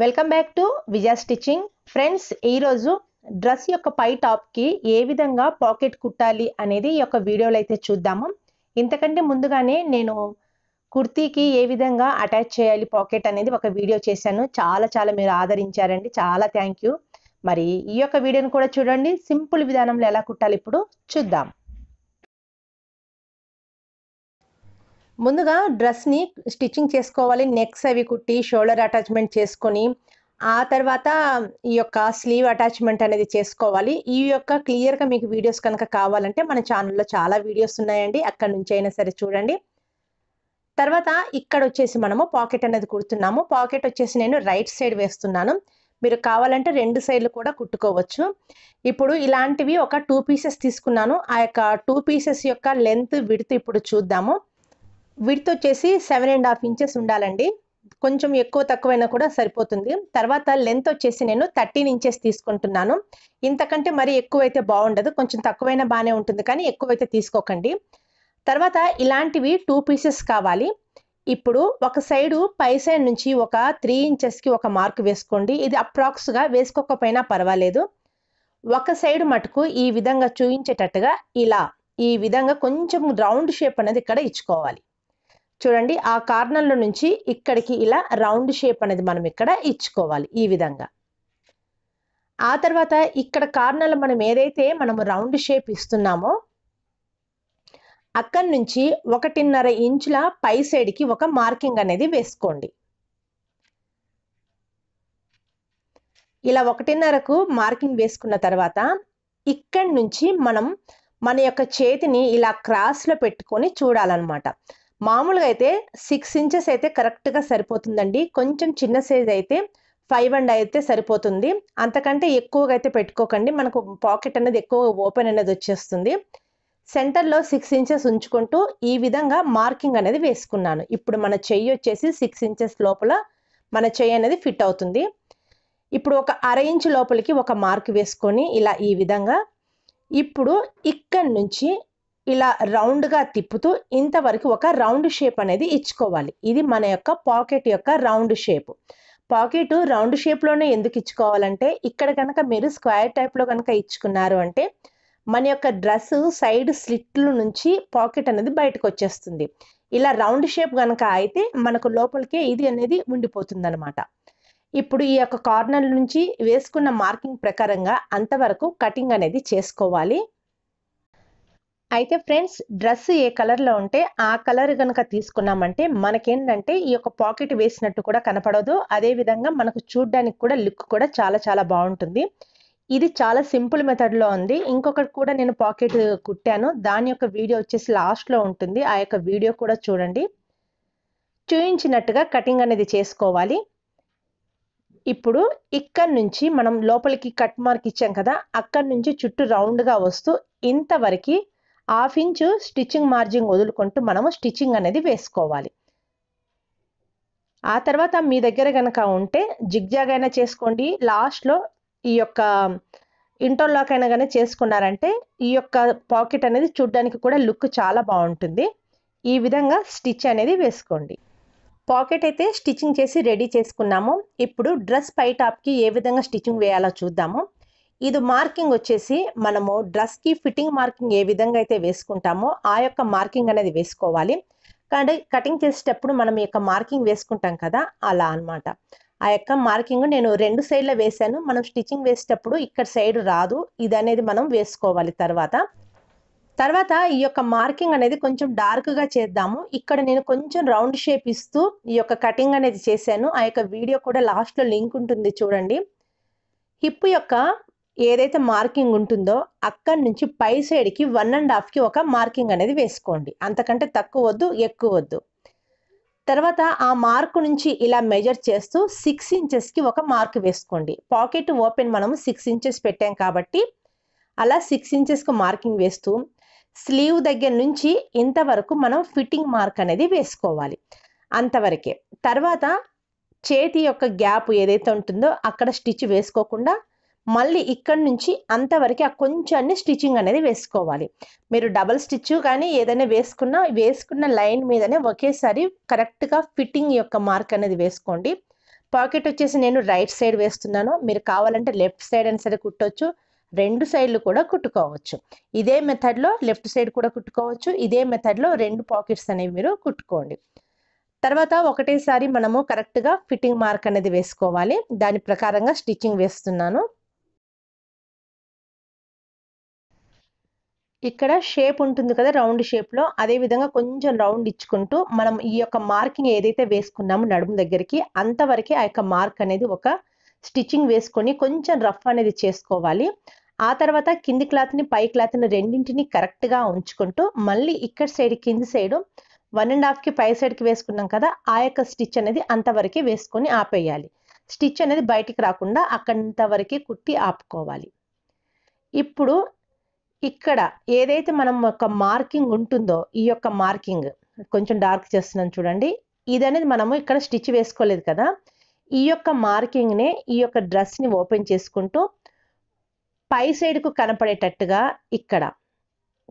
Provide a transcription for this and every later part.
welcome back to Vijaya stitching friends ఈరోజు dress యొక్క పై టాప్కి ఏ విధంగా పాకెట్ కుట్టాలి అనేది ఈ యొక్క వీడియోలో అయితే చూద్దాము ఇంతకంటే ముందుగానే నేను కుర్తీకి ఏ విధంగా అటాచ్ చేయాలి పాకెట్ అనేది ఒక వీడియో చేశాను చాలా చాలా మీరు ఆదరించారండి చాలా థ్యాంక్ యూ మరి ఈ యొక్క వీడియోని కూడా చూడండి సింపుల్ విధానంలో ఎలా కుట్టాలి ఇప్పుడు చూద్దాం ముందుగా డ్రెస్ని స్టిచ్చింగ్ చేసుకోవాలి నెక్స్ అవి కుట్టి షోల్డర్ అటాచ్మెంట్ చేసుకొని ఆ తర్వాత ఈ యొక్క స్లీవ్ అటాచ్మెంట్ అనేది చేసుకోవాలి ఈ యొక్క క్లియర్గా మీకు వీడియోస్ కనుక కావాలంటే మన ఛానల్లో చాలా వీడియోస్ ఉన్నాయండి అక్కడ నుంచి అయినా సరే చూడండి తర్వాత ఇక్కడ వచ్చేసి మనము పాకెట్ అనేది కుడుతున్నాము పాకెట్ వచ్చేసి నేను రైట్ సైడ్ వేస్తున్నాను మీరు కావాలంటే రెండు సైడ్లు కూడా కుట్టుకోవచ్చు ఇప్పుడు ఇలాంటివి ఒక టూ పీసెస్ తీసుకున్నాను ఆ యొక్క టూ పీసెస్ యొక్క లెంత్ విడితే ఇప్పుడు చూద్దాము విడ్త్ వచ్చేసి సెవెన్ అండ్ హాఫ్ ఇంచెస్ ఉండాలండి కొంచెం ఎక్కువ తక్కువైనా కూడా సరిపోతుంది తర్వాత లెంత్ వచ్చేసి నేను థర్టీన్ ఇంచెస్ తీసుకుంటున్నాను ఇంతకంటే మరి ఎక్కువైతే బాగుండదు కొంచెం తక్కువైనా బాగానే ఉంటుంది కానీ ఎక్కువైతే తీసుకోకండి తర్వాత ఇలాంటివి టూ పీసెస్ కావాలి ఇప్పుడు ఒక సైడు పై సైడ్ నుంచి ఒక త్రీ ఇంచెస్కి ఒక మార్క్ వేసుకోండి ఇది అప్రాక్స్గా వేసుకోకపోయినా పర్వాలేదు ఒక సైడ్ మటుకు ఈ విధంగా చూయించేటట్టుగా ఇలా ఈ విధంగా కొంచెం రౌండ్ షేప్ అనేది ఇక్కడ ఇచ్చుకోవాలి చూడండి ఆ కార్నర్ల నుంచి ఇక్కడికి ఇలా రౌండ్ షేప్ అనేది మనం ఇక్కడ ఇచ్చుకోవాలి ఈ విధంగా ఆ తర్వాత ఇక్కడ కార్నర్లు మనం ఏదైతే మనం రౌండ్ షేప్ ఇస్తున్నామో అక్కడి నుంచి ఒకటిన్నర ఇంచుల పై సైడ్కి ఒక మార్కింగ్ అనేది వేసుకోండి ఇలా ఒకటిన్నరకు మార్కింగ్ వేసుకున్న తర్వాత ఇక్కడి నుంచి మనం మన యొక్క చేతిని ఇలా క్రాస్లో పెట్టుకొని చూడాలన్నమాట మామూలుగా అయితే సిక్స్ ఇంచెస్ అయితే కరెక్ట్గా సరిపోతుందండి కొంచెం చిన్న సైజ్ అయితే ఫైవ్ అండ్ అయితే సరిపోతుంది అంతకంటే ఎక్కువగా అయితే పెట్టుకోకండి మనకు పాకెట్ అనేది ఎక్కువ ఓపెన్ అనేది వచ్చేస్తుంది సెంటర్లో సిక్స్ ఇంచెస్ ఉంచుకుంటూ ఈ విధంగా మార్కింగ్ అనేది వేసుకున్నాను ఇప్పుడు మన చెయ్యి వచ్చేసి సిక్స్ ఇంచెస్ లోపల మన చెయ్యి అనేది ఫిట్ అవుతుంది ఇప్పుడు ఒక అర ఇంచు లోపలికి ఒక మార్క్ వేసుకొని ఇలా ఈ విధంగా ఇప్పుడు ఇక్కడి నుంచి ఇలా రౌండ్గా తిప్పుతూ ఇంతవరకు ఒక రౌండ్ షేప్ అనేది ఇచ్చుకోవాలి ఇది మన యొక్క పాకెట్ యొక్క రౌండ్ షేప్ పాకెట్ రౌండ్ షేప్లోనే ఎందుకు ఇచ్చుకోవాలంటే ఇక్కడ కనుక మీరు స్క్వేర్ టైప్లో కనుక ఇచ్చుకున్నారు అంటే మన యొక్క డ్రెస్ సైడ్ స్లిట్లు నుంచి పాకెట్ అనేది బయటకు వచ్చేస్తుంది ఇలా రౌండ్ షేప్ కనుక అయితే మనకు లోపలికే ఇది అనేది ఉండిపోతుంది అనమాట ఇప్పుడు ఈ యొక్క కార్నర్ నుంచి వేసుకున్న మార్కింగ్ ప్రకారంగా అంతవరకు కటింగ్ అనేది చేసుకోవాలి అయితే ఫ్రెండ్స్ డ్రెస్ ఏ కలర్లో ఉంటే ఆ కలర్ కనుక తీసుకున్నామంటే మనకేంటంటే ఈ యొక్క పాకెట్ వేసినట్టు కూడా కనపడదు అదేవిధంగా మనకు చూడడానికి కూడా లుక్ కూడా చాలా చాలా బాగుంటుంది ఇది చాలా సింపుల్ మెథడ్లో ఉంది ఇంకొకటి కూడా నేను పాకెట్ కుట్టాను దాని యొక్క వీడియో వచ్చేసి లాస్ట్లో ఉంటుంది ఆ యొక్క వీడియో కూడా చూడండి చూయించినట్టుగా కటింగ్ అనేది చేసుకోవాలి ఇప్పుడు ఇక్కడ నుంచి మనం లోపలికి కట్ మార్క్ ఇచ్చాం కదా అక్కడ నుంచి చుట్టూ రౌండ్గా వస్తూ ఇంతవరకు హాఫ్ ఇంచు స్టిచ్చింగ్ మార్జిన్ వదులుకుంటూ మనము స్టిచ్చింగ్ అనేది వేసుకోవాలి ఆ తర్వాత మీ దగ్గర కనుక ఉంటే జిగ్జాగ్ అయినా చేసుకోండి లాస్ట్లో ఈ యొక్క ఇంటర్లాక్ అయినా కానీ చేసుకున్నారంటే ఈ యొక్క పాకెట్ అనేది చూడ్డానికి కూడా లుక్ చాలా బాగుంటుంది ఈ విధంగా స్టిచ్ అనేది వేసుకోండి పాకెట్ అయితే స్టిచ్చింగ్ చేసి రెడీ చేసుకున్నాము ఇప్పుడు డ్రెస్ పై టాప్కి ఏ విధంగా స్టిచ్చింగ్ వేయాలో చూద్దాము ఇది మార్కింగ్ వచ్చేసి మనము డ్రెస్కి ఫిట్టింగ్ మార్కింగ్ ఏ విధంగా అయితే వేసుకుంటామో ఆ యొక్క మార్కింగ్ అనేది వేసుకోవాలి కానీ కటింగ్ చేసేటప్పుడు మనం యొక్క మార్కింగ్ వేసుకుంటాం కదా అలా అనమాట ఆ యొక్క మార్కింగ్ నేను రెండు సైడ్లో వేశాను మనం స్టిచ్చింగ్ వేసేటప్పుడు ఇక్కడ సైడ్ రాదు ఇది అనేది మనం వేసుకోవాలి తర్వాత తర్వాత ఈ యొక్క మార్కింగ్ అనేది కొంచెం డార్క్గా చేద్దాము ఇక్కడ నేను కొంచెం రౌండ్ షేప్ ఇస్తూ ఈ యొక్క కటింగ్ అనేది చేశాను ఆ యొక్క వీడియో కూడా లాస్ట్లో లింక్ ఉంటుంది చూడండి హిప్ యొక్క ఏదైతే మార్కింగ్ ఉంటుందో అక్కడి నుంచి పై సైడ్కి వన్ అండ్ హాఫ్కి ఒక మార్కింగ్ అనేది వేసుకోండి అంతకంటే తక్కువ వద్దు ఎక్కువ వద్దు తర్వాత ఆ మార్క్ నుంచి ఇలా మెజర్ చేస్తూ సిక్స్ ఇంచెస్కి ఒక మార్క్ వేసుకోండి పాకెట్ ఓపెన్ మనము సిక్స్ ఇంచెస్ పెట్టాం కాబట్టి అలా సిక్స్ ఇంచెస్కి మార్కింగ్ వేస్తూ స్లీవ్ దగ్గర నుంచి ఇంతవరకు మనం ఫిట్టింగ్ మార్క్ అనేది వేసుకోవాలి అంతవరకే తర్వాత చేతి యొక్క గ్యాప్ ఏదైతే ఉంటుందో అక్కడ స్టిచ్ వేసుకోకుండా మళ్ళీ ఇక్కడ నుంచి అంతవరకు ఆ కొంచెన్ని స్టిచ్చింగ్ అనేది వేసుకోవాలి మీరు డబల్ స్టిచ్ కానీ ఏదైనా వేసుకున్నా వేసుకున్న లైన్ మీదనే ఒకేసారి కరెక్ట్గా ఫిట్టింగ్ యొక్క మార్క్ అనేది వేసుకోండి పాకెట్ వచ్చేసి నేను రైట్ సైడ్ వేస్తున్నాను మీరు కావాలంటే లెఫ్ట్ సైడ్ అని సరే కుట్టొచ్చు రెండు సైడ్లు కూడా కుట్టుకోవచ్చు ఇదే మెథడ్లో లెఫ్ట్ సైడ్ కూడా కుట్టుకోవచ్చు ఇదే మెథడ్లో రెండు పాకెట్స్ అనేవి మీరు కుట్టుకోండి తర్వాత ఒకటేసారి మనము కరెక్ట్గా ఫిట్టింగ్ మార్క్ అనేది వేసుకోవాలి దాని ప్రకారంగా స్టిచ్చింగ్ వేస్తున్నాను ఇక్కడ షేప్ ఉంటుంది కదా రౌండ్ షేప్లో అదేవిధంగా కొంచెం రౌండ్ ఇచ్చుకుంటూ మనం ఈ యొక్క మార్కింగ్ ఏదైతే వేసుకున్నామో నడుము దగ్గరికి అంతవరకే ఆ యొక్క మార్క్ అనేది ఒక స్టిచ్చింగ్ వేసుకొని కొంచెం రఫ్ అనేది చేసుకోవాలి ఆ తర్వాత కింది క్లాత్ని పై క్లాత్ని రెండింటిని కరెక్ట్గా ఉంచుకుంటూ మళ్ళీ ఇక్కడ సైడ్ కింది సైడు వన్ అండ్ హాఫ్కి పై సైడ్కి వేసుకున్నాం కదా ఆ యొక్క స్టిచ్ అనేది అంతవరకే వేసుకొని ఆపేయాలి స్టిచ్ అనేది బయటికి రాకుండా అక్కడంతవరకే కుట్టి ఆపుకోవాలి ఇప్పుడు ఇక్కడ ఏదైతే మనం ఒక మార్కింగ్ ఉంటుందో ఈ యొక్క మార్కింగ్ కొంచెం డార్క్ చేస్తున్నాను చూడండి ఇది అనేది మనము ఇక్కడ స్టిచ్ వేసుకోలేదు కదా ఈ యొక్క మార్కింగ్నే ఈ యొక్క డ్రెస్ని ఓపెన్ చేసుకుంటూ పై సైడ్కు కనపడేటట్టుగా ఇక్కడ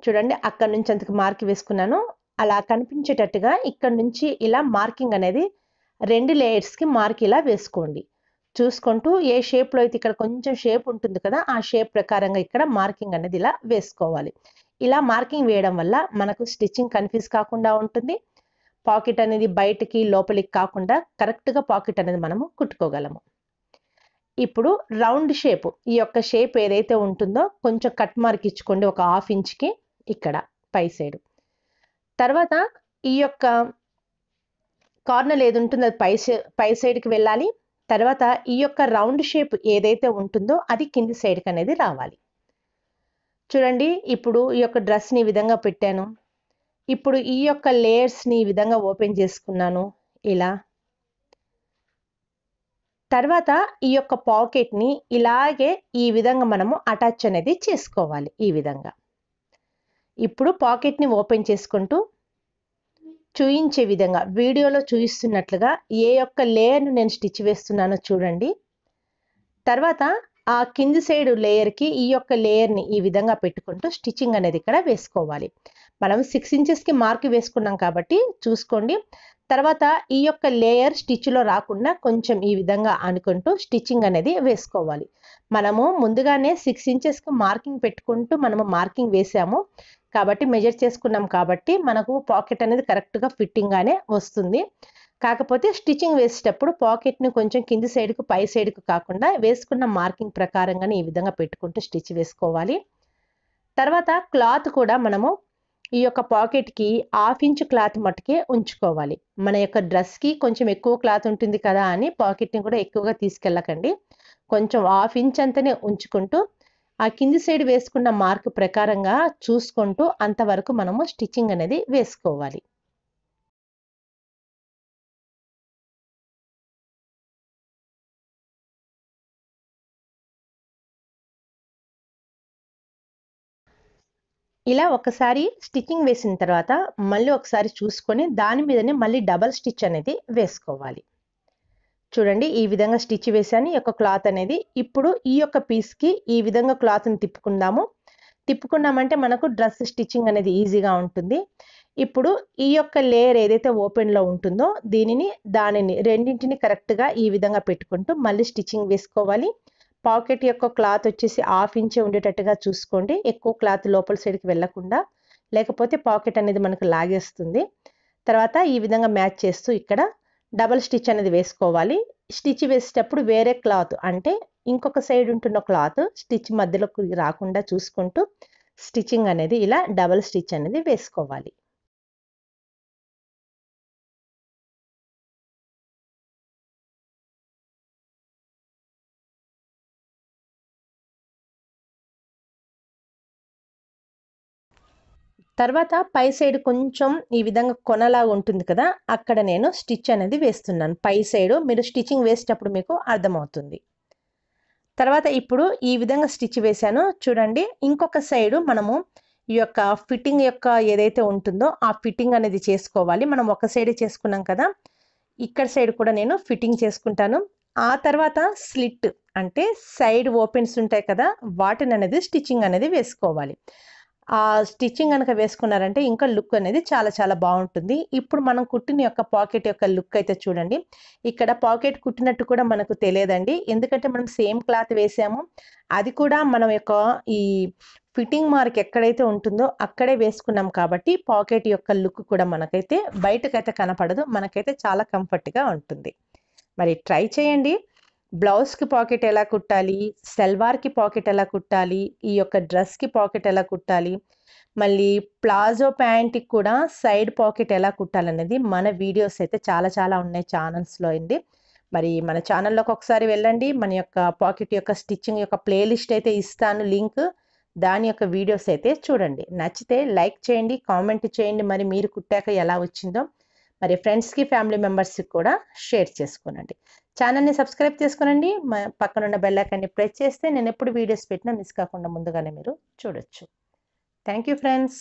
చూడండి అక్కడ నుంచి అంతకు మార్క్ వేసుకున్నాను అలా కనిపించేటట్టుగా ఇక్కడ నుంచి ఇలా మార్కింగ్ అనేది రెండు లేయర్స్కి మార్క్ ఇలా వేసుకోండి చూసుకుంటూ ఏ షేప్లో అయితే ఇక్కడ కొంచెం షేప్ ఉంటుంది కదా ఆ షేప్ ప్రకారంగా ఇక్కడ మార్కింగ్ అనేది ఇలా వేసుకోవాలి ఇలా మార్కింగ్ వేయడం వల్ల మనకు స్టిచ్చింగ్ కన్ఫ్యూజ్ కాకుండా ఉంటుంది పాకెట్ అనేది బయటికి లోపలికి కాకుండా కరెక్ట్గా పాకెట్ అనేది మనము కుట్టుకోగలము ఇప్పుడు రౌండ్ షేప్ ఈ యొక్క షేప్ ఏదైతే ఉంటుందో కొంచెం కట్ మార్క్ ఇచ్చుకోండి ఒక హాఫ్ ఇంచ్కి ఇక్కడ పై సైడ్ తర్వాత ఈ యొక్క కార్నర్ ఏది ఉంటుందో అది పై పై సైడ్కి వెళ్ళాలి తర్వాత ఈ యొక్క రౌండ్ షేప్ ఏదైతే ఉంటుందో అది కింది సైడ్కి అనేది రావాలి చూడండి ఇప్పుడు ఈ యొక్క డ్రెస్ని ఈ విధంగా పెట్టాను ఇప్పుడు ఈ యొక్క లేయర్స్ని ఈ విధంగా ఓపెన్ చేసుకున్నాను ఇలా తర్వాత ఈ యొక్క పాకెట్ని ఇలాగే ఈ విధంగా మనము అటాచ్ అనేది చేసుకోవాలి ఈ విధంగా ఇప్పుడు పాకెట్ని ఓపెన్ చేసుకుంటూ చూయించే విధంగా వీడియోలో చూయిస్తున్నట్లుగా ఏ యొక్క లేయర్ను నేను స్టిచ్ వేస్తున్నానో చూడండి తర్వాత ఆ కింది సైడ్ లేయర్కి ఈ యొక్క లేయర్ని ఈ విధంగా పెట్టుకుంటూ స్టిచ్చింగ్ అనేది ఇక్కడ వేసుకోవాలి మనం సిక్స్ ఇంచెస్కి మార్క్ వేసుకున్నాం కాబట్టి చూసుకోండి తర్వాత ఈ యొక్క లేయర్ స్టిచ్లో రాకుండా కొంచెం ఈ విధంగా అనుకుంటూ స్టిచ్చింగ్ అనేది వేసుకోవాలి మనము ముందుగానే సిక్స్ ఇంచెస్కి మార్కింగ్ పెట్టుకుంటూ మనము మార్కింగ్ వేసాము కాబట్టి మెజర్ చేసుకున్నాం కాబట్టి మనకు పాకెట్ అనేది కరెక్ట్గా ఫిట్టింగ్గానే వస్తుంది కాకపోతే స్టిచ్చింగ్ వేసేటప్పుడు పాకెట్ని కొంచెం కింది సైడ్కు పై సైడ్కు కాకుండా వేసుకున్న మార్కింగ్ ప్రకారంగానే ఈ విధంగా పెట్టుకుంటూ స్టిచ్ వేసుకోవాలి తర్వాత క్లాత్ కూడా మనము ఈ యొక్క పాకెట్కి హాఫ్ ఇంచ్ క్లాత్ మట్టుకే ఉంచుకోవాలి మన యొక్క డ్రెస్కి కొంచెం ఎక్కువ క్లాత్ ఉంటుంది కదా అని పాకెట్ని కూడా ఎక్కువగా తీసుకెళ్ళకండి కొంచెం హాఫ్ ఇంచ్ అంతనే ఉంచుకుంటూ ఆ కింది సైడ్ వేసుకున్న మార్క్ ప్రకారంగా చూసుకుంటూ అంతవరకు మనము స్టిచ్చింగ్ అనేది వేసుకోవాలి ఇలా ఒకసారి స్టిచ్చింగ్ వేసిన తర్వాత మళ్ళీ ఒకసారి చూసుకొని దాని మీదనే మళ్ళీ డబల్ స్టిచ్ అనేది వేసుకోవాలి చూడండి ఈ విధంగా స్టిచ్ వేసాను ఈ యొక్క క్లాత్ అనేది ఇప్పుడు ఈ యొక్క పీస్కి ఈ విధంగా క్లాత్ని తిప్పుకుందాము తిప్పుకున్నామంటే మనకు డ్రెస్ స్టిచ్చింగ్ అనేది ఈజీగా ఉంటుంది ఇప్పుడు ఈ యొక్క లేయర్ ఏదైతే ఓపెన్లో ఉంటుందో దీనిని దానిని రెండింటిని కరెక్ట్గా ఈ విధంగా పెట్టుకుంటూ మళ్ళీ స్టిచ్చింగ్ వేసుకోవాలి పాకెట్ యొక్క క్లాత్ వచ్చేసి హాఫ్ ఇంచే ఉండేటట్టుగా చూసుకోండి ఎక్కువ క్లాత్ లోపల సైడ్కి వెళ్లకుండా లేకపోతే పాకెట్ అనేది మనకు లాగేస్తుంది తర్వాత ఈ విధంగా మ్యాచ్ చేస్తూ ఇక్కడ డబల్ స్టిచ్ అనేది వేసుకోవాలి స్టిచ్ వేసేటప్పుడు వేరే క్లాత్ అంటే ఇంకొక సైడ్ ఉంటున్న క్లాత్ స్టిచ్ మధ్యలోకి రాకుండా చూసుకుంటూ స్టిచ్చింగ్ అనేది ఇలా డబల్ స్టిచ్ అనేది వేసుకోవాలి తర్వాత పై సైడ్ కొంచెం ఈ విధంగా కొనలాగా ఉంటుంది కదా అక్కడ నేను స్టిచ్ అనేది వేస్తున్నాను పై సైడ్ మీరు స్టిచ్చింగ్ వేసేటప్పుడు మీకు అర్థమవుతుంది తర్వాత ఇప్పుడు ఈ విధంగా స్టిచ్ వేశాను చూడండి ఇంకొక సైడు మనము ఈ యొక్క ఫిట్టింగ్ యొక్క ఏదైతే ఉంటుందో ఆ ఫిట్టింగ్ అనేది చేసుకోవాలి మనం ఒక సైడ్ చేసుకున్నాం కదా ఇక్కడ సైడ్ కూడా నేను ఫిట్టింగ్ చేసుకుంటాను ఆ తర్వాత స్లిట్ అంటే సైడ్ ఓపెన్స్ ఉంటాయి కదా వాటిని అనేది స్టిచ్చింగ్ అనేది వేసుకోవాలి ఆ స్టిచ్చింగ్ కనుక వేసుకున్నారంటే ఇంకా లుక్ అనేది చాలా చాలా బాగుంటుంది ఇప్పుడు మనం కుట్టిన యొక్క పాకెట్ యొక్క లుక్ అయితే చూడండి ఇక్కడ పాకెట్ కుట్టినట్టు కూడా మనకు తెలియదండి ఎందుకంటే మనం సేమ్ క్లాత్ వేసాము అది కూడా మనం యొక్క ఈ ఫిట్టింగ్ మార్క్ ఎక్కడైతే ఉంటుందో అక్కడే వేసుకున్నాం కాబట్టి పాకెట్ యొక్క లుక్ కూడా మనకైతే బయటకైతే కనపడదు మనకైతే చాలా కంఫర్ట్గా ఉంటుంది మరి ట్రై చేయండి బ్లౌజ్కి పాకెట్ ఎలా కుట్టాలి సెల్వార్కి పాకెట్ ఎలా కుట్టాలి ఈ యొక్క డ్రెస్కి పాకెట్ ఎలా కుట్టాలి మళ్ళీ ప్లాజో ప్యాంట్కి కూడా సైడ్ పాకెట్ ఎలా కుట్టాలనేది మన వీడియోస్ అయితే చాలా చాలా ఉన్నాయి ఛానల్స్లో అయింది మరి మన ఛానల్లోకి ఒకసారి వెళ్ళండి మన యొక్క పాకెట్ యొక్క స్టిచ్చింగ్ యొక్క ప్లేలిస్ట్ అయితే ఇస్తాను లింక్ దాని యొక్క వీడియోస్ అయితే చూడండి నచ్చితే లైక్ చేయండి కామెంట్ చేయండి మరి మీరు కుట్టాక ఎలా వచ్చిందో మరి ఫ్రెండ్స్కి ఫ్యామిలీ మెంబర్స్కి కూడా షేర్ చేసుకోనండి ఛానల్ని సబ్స్క్రైబ్ చేసుకునండి పక్కనున్న బెల్లైకాన్ని ప్రెస్ చేస్తే నేను ఎప్పుడు వీడియోస్ పెట్టినా మిస్ కాకుండా ముందుగానే మీరు చూడొచ్చు థ్యాంక్ యూ ఫ్రెండ్స్